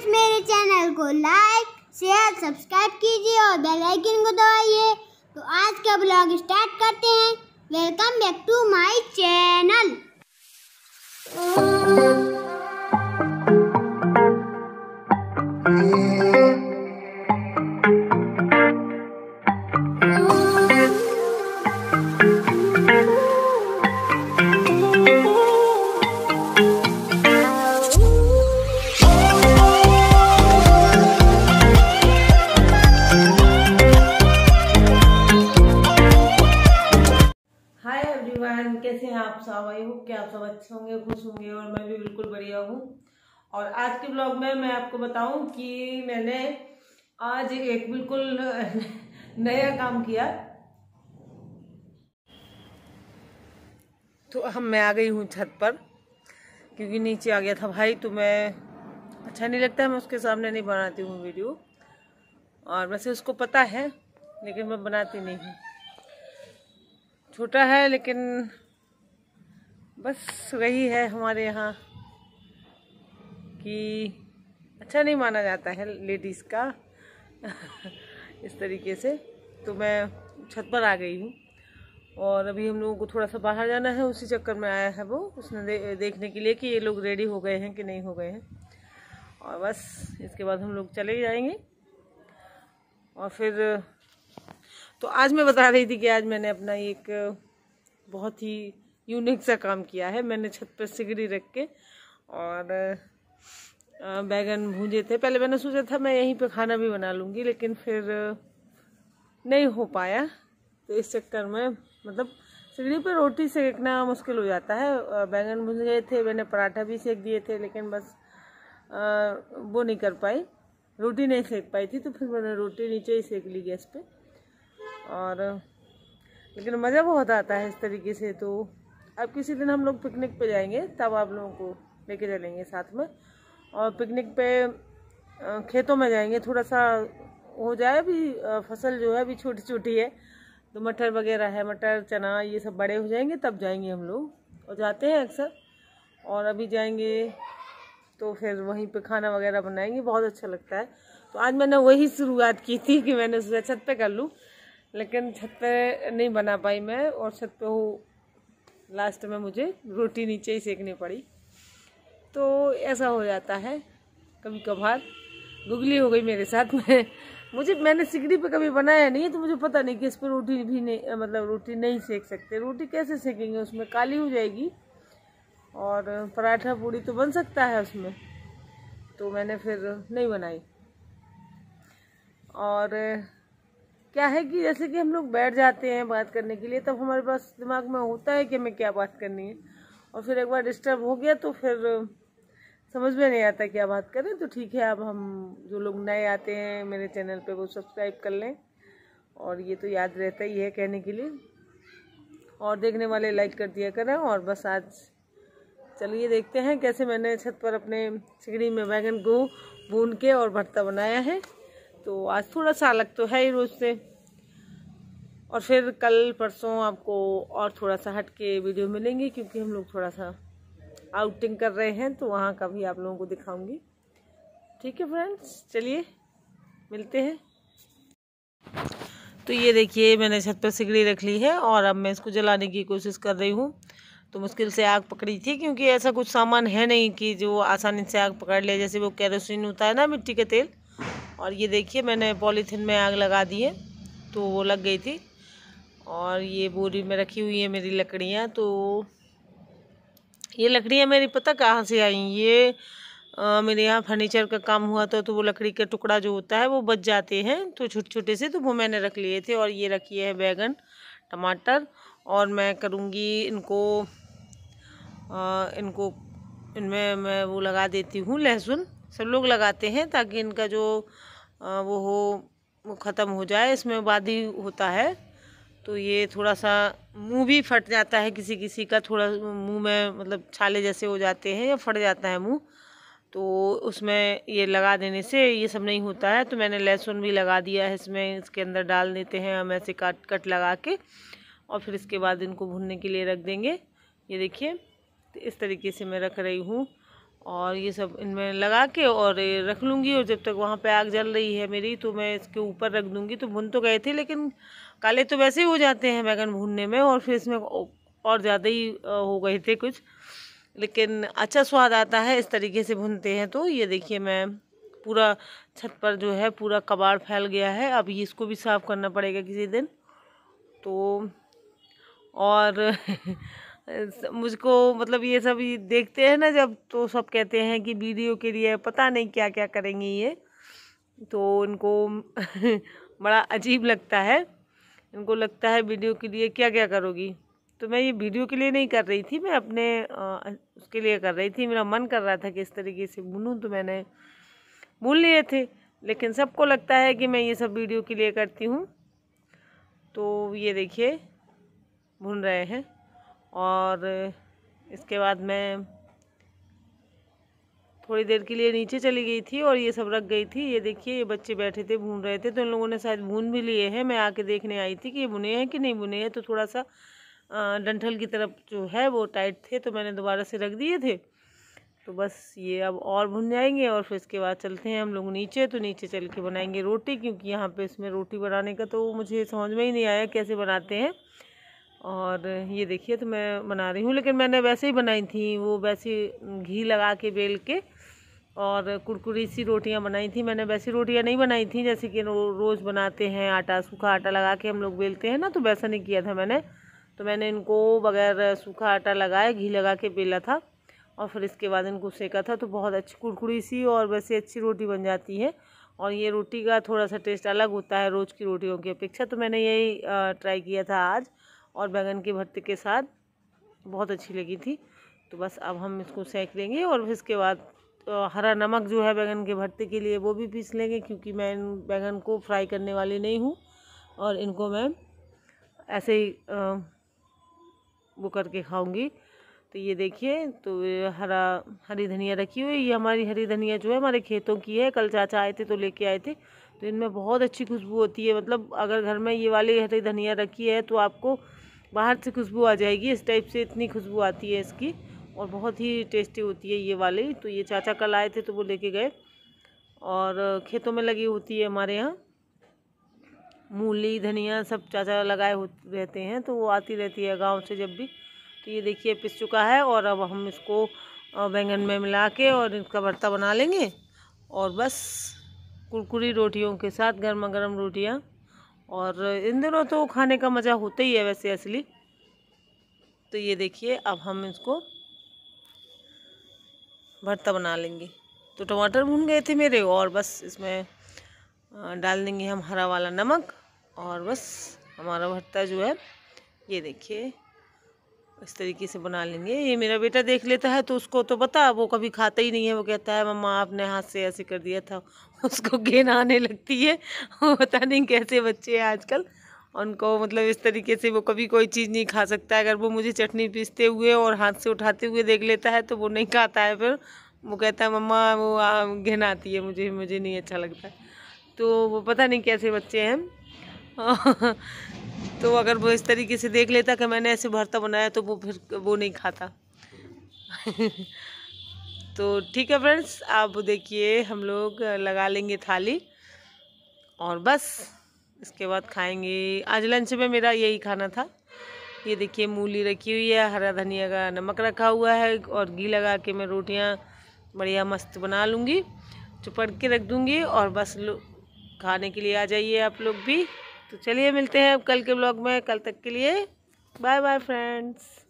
friends मेरे channel को like share subscribe कीजिए और बेल आइकन को दबाइए तो आज का ब्लॉग स्टार्ट करते हैं welcome back to my channel आप सब आई हो क्या आप सब अच्छे होंगे खुश होंगे और मैं भी बिल्कुल बढ़िया हूँ और आज के ब्लॉग में मैं आपको बताऊँ कि मैंने आज एक बिल्कुल नया काम किया तो हम मैं आ गई हूँ छत पर क्योंकि नीचे आ गया था भाई तो मैं अच्छा नहीं लगता है मैं उसके सामने नहीं बनाती हूँ वीडियो और वैसे उसको पता है लेकिन मैं बनाती नहीं हूँ छोटा है लेकिन बस वही है हमारे यहाँ कि अच्छा नहीं माना जाता है लेडीज़ का इस तरीके से तो मैं छत पर आ गई हूँ और अभी हम लोगों को थोड़ा सा बाहर जाना है उसी चक्कर में आया है वो उसने दे, देखने के लिए कि ये लोग रेडी हो गए हैं कि नहीं हो गए हैं और बस इसके बाद हम लोग चले जाएंगे और फिर तो आज मैं बता रही थी कि आज मैंने अपना एक बहुत ही यूनिक सा काम किया है मैंने छत पर सिगड़ी रख के और बैगन भूजे थे पहले मैंने सोचा था मैं यहीं पे खाना भी बना लूँगी लेकिन फिर नहीं हो पाया तो इस चक्कर में मतलब सिगड़ी पर रोटी सेकना मुश्किल हो जाता है बैंगन भून गए थे मैंने पराठा भी सेक दिए थे लेकिन बस वो नहीं कर पाई रोटी नहीं सेक पाई थी तो फिर मैंने रोटी नीचे ही सेक ली गैस पे और लेकिन मज़ा बहुत आता है इस तरीके से तो अब किसी दिन हम लोग पिकनिक पे जाएंगे तब आप लोगों को लेके चलेंगे साथ में और पिकनिक पे खेतों में जाएंगे थोड़ा सा हो जाए अभी फसल जो है अभी छोटी छोटी है तो मटर वगैरह है मटर चना ये सब बड़े हो जाएंगे तब जाएंगे हम लोग और जाते हैं अक्सर और अभी जाएंगे तो फिर वहीं पे खाना वगैरह बनाएंगे बहुत अच्छा लगता है तो आज मैंने वही शुरुआत की थी कि मैंने सोचा छत पे कर लूँ लेकिन छत पे नहीं बना पाई मैं और छत पे हो लास्ट में मुझे रोटी नीचे ही सेकनी पड़ी तो ऐसा हो जाता है कभी कभार गुगली हो गई मेरे साथ में मुझे मैंने सिगड़ी पे कभी बनाया नहीं है तो मुझे पता नहीं कि इस पर रोटी भी नहीं मतलब रोटी नहीं सेक सकते रोटी कैसे सेकेंगे उसमें काली हो जाएगी और पराठा पूड़ी तो बन सकता है उसमें तो मैंने फिर नहीं बनाई और क्या है कि जैसे कि हम लोग बैठ जाते हैं बात करने के लिए तब हमारे पास दिमाग में होता है कि हमें क्या बात करनी है और फिर एक बार डिस्टर्ब हो गया तो फिर समझ में नहीं आता क्या बात करें तो ठीक है अब हम जो लोग नए आते हैं मेरे चैनल पे वो सब्सक्राइब कर लें और ये तो याद रहता ही है कहने के लिए और देखने वाले लाइक कर दिया करें और बस आज चलिए देखते हैं कैसे मैंने छत पर अपने सिगड़ी में बैगन को भून के और भरता बनाया है तो आज थोड़ा सा अलग तो है ही रोज़ से और फिर कल परसों आपको और थोड़ा सा हट के वीडियो मिलेंगे क्योंकि हम लोग थोड़ा सा आउटिंग कर रहे हैं तो वहाँ का भी आप लोगों को दिखाऊंगी ठीक है फ्रेंड्स चलिए मिलते हैं तो ये देखिए मैंने छत पर सिगड़ी रख ली है और अब मैं इसको जलाने की कोशिश कर रही हूँ तो मुश्किल से आग पकड़ी थी क्योंकि ऐसा कुछ सामान है नहीं कि जो आसानी से आग पकड़ ले जैसे वो कैरोसिन होता है ना मिट्टी का तेल और ये देखिए मैंने पॉलीथीन में आग लगा दी है तो वो लग गई थी और ये बोरी में रखी हुई है मेरी लकड़ियाँ तो ये लकड़ियाँ मेरी पता कहाँ से आई ये आ, मेरे यहाँ फर्नीचर का काम हुआ था तो वो लकड़ी का टुकड़ा जो होता है वो बच जाते हैं तो छोटे छोटे से तो वो मैंने रख लिए थे और ये रखी है बैगन टमाटर और मैं करूँगी इनको आ, इनको इनमें मैं वो लगा देती हूँ लहसुन सब लोग लगाते हैं ताकि इनका जो वो हो वो ख़त्म हो जाए इसमें ही होता है तो ये थोड़ा सा मुंह भी फट जाता है किसी किसी का थोड़ा मुंह में मतलब छाले जैसे हो जाते हैं या फट जाता है मुंह तो उसमें ये लगा देने से ये सब नहीं होता है तो मैंने लहसुन भी लगा दिया है इसमें इसके अंदर डाल देते हैं हम ऐसे काट कट लगा के और फिर इसके बाद इनको भुनने के लिए रख देंगे ये देखिए तो इस तरीके से मैं रख रही हूँ और ये सब इनमें लगा के और रख लूँगी और जब तक वहाँ पे आग जल रही है मेरी तो मैं इसके ऊपर रख दूँगी तो भुन तो गए थे लेकिन काले तो वैसे ही हो जाते हैं बैगन भूनने में और फिर इसमें और ज़्यादा ही हो गए थे कुछ लेकिन अच्छा स्वाद आता है इस तरीके से भुनते हैं तो ये देखिए मैं पूरा छत पर जो है पूरा कबाड़ फैल गया है अब इसको भी साफ़ करना पड़ेगा किसी दिन तो और मुझको मतलब ये सब देखते हैं ना जब तो सब कहते हैं कि वीडियो के लिए पता नहीं क्या क्या करेंगे ये तो उनको बड़ा अजीब लगता है उनको लगता है वीडियो के लिए क्या क्या करोगी तो मैं ये वीडियो के लिए नहीं कर रही थी मैं अपने आ, उसके लिए कर रही थी मेरा मन कर रहा था कि इस तरीके से बुनूँ तो मैंने बुन लिए थे लेकिन सबको लगता है कि मैं ये सब वीडियो के लिए करती हूँ तो ये देखिए बुन रहे हैं और इसके बाद मैं थोड़ी देर के लिए नीचे चली गई थी और ये सब रख गई थी ये देखिए ये बच्चे बैठे थे भून रहे थे तो इन लोगों ने शायद भून भी लिए हैं मैं आके देखने आई थी कि ये बुने हैं कि नहीं बुने हैं तो थोड़ा सा डंठल की तरफ जो है वो टाइट थे तो मैंने दोबारा से रख दिए थे तो बस ये अब और भुन जाएंगे और फिर इसके बाद चलते हैं हम लोग नीचे तो नीचे चल के बनाएंगे रोटी क्योंकि यहाँ पे इसमें रोटी बनाने का तो मुझे समझ में ही नहीं आया कैसे बनाते हैं और ये देखिए तो मैं बना रही हूँ लेकिन मैंने वैसे ही बनाई थी वो वैसे घी लगा के बेल के और कुरकुरी सी रोटियाँ बनाई थी मैंने वैसी रोटियाँ नहीं बनाई थी जैसे कि रोज़ बनाते हैं आटा सूखा आटा लगा के हम लोग बेलते हैं ना तो वैसा नहीं किया था मैंने तो मैंने इनको बगैर सूखा आटा लगाया घी लगा के बेला था और फिर इसके बाद इनको सेका था तो बहुत अच्छी कुरकुरी सी और वैसे अच्छी रोटी बन जाती है और ये रोटी का थोड़ा सा टेस्ट अलग होता है रोज़ की रोटियों की अपेक्षा तो मैंने यही ट्राई किया था आज और बैंगन के भरते के साथ बहुत अच्छी लगी थी तो बस अब हम इसको सेक लेंगे और इसके बाद हरा नमक जो है बैंगन के भरते के लिए वो भी पीस लेंगे क्योंकि मैं इन बैंगन को फ्राई करने वाली नहीं हूँ और इनको मैं ऐसे ही वो करके खाऊंगी तो ये देखिए तो हरा हरी धनिया रखी हुई ये हमारी हरी धनिया जो है हमारे खेतों की है कल चाचा आए थे तो लेके आए थे तो इनमें बहुत अच्छी खुशबू होती है मतलब अगर घर में ये वाली हरी धनिया रखी है तो आपको बाहर से खुशबू आ जाएगी इस टाइप से इतनी खुशबू आती है इसकी और बहुत ही टेस्टी होती है ये वाली तो ये चाचा कल आए थे तो वो लेके गए और खेतों में लगी होती है हमारे यहाँ मूली धनिया सब चाचा लगाए रहते हैं तो वो आती रहती है गांव से जब भी तो ये देखिए पिस चुका है और अब हम इसको बैंगन में मिला के और इसका भरता बना लेंगे और बस कुरकुरी रोटियों के साथ गर्मा गर्म रोटियाँ और इन दिनों तो खाने का मज़ा होता ही है वैसे असली तो ये देखिए अब हम इसको भरता बना लेंगे तो टमाटर भून गए थे मेरे और बस इसमें डाल देंगे हम हरा वाला नमक और बस हमारा भरता जो है ये देखिए इस तरीके से बना लेंगे ये मेरा बेटा देख लेता है तो उसको तो बता वो कभी खाता ही नहीं है वो कहता है मम्मा आपने हाथ से ऐसे कर दिया था उसको गेंद आने लगती है वो पता नहीं कैसे बच्चे हैं आजकल उनको मतलब इस तरीके से वो कभी कोई चीज़ नहीं खा सकता अगर वो मुझे चटनी पीसते हुए और हाथ से उठाते हुए देख लेता है तो वो नहीं खाता है फिर वो कहता है मम्मा वो घिन आती है मुझे मुझे नहीं अच्छा लगता तो वो पता नहीं कैसे बच्चे हैं तो अगर वो इस तरीके से देख लेता कि मैंने ऐसे भरता बनाया तो वो फिर वो नहीं खाता तो ठीक है फ्रेंड्स आप देखिए हम लोग लगा लेंगे थाली और बस इसके बाद खाएंगे आज लंच में मेरा यही खाना था ये देखिए मूली रखी हुई है हरा धनिया का नमक रखा हुआ है और घी लगा के मैं रोटियाँ बढ़िया मस्त बना लूँगी चुपड़ के रख दूँगी और बस खाने के लिए आ जाइए आप लोग भी तो चलिए मिलते हैं अब कल के ब्लॉग में कल तक के लिए बाय बाय फ्रेंड्स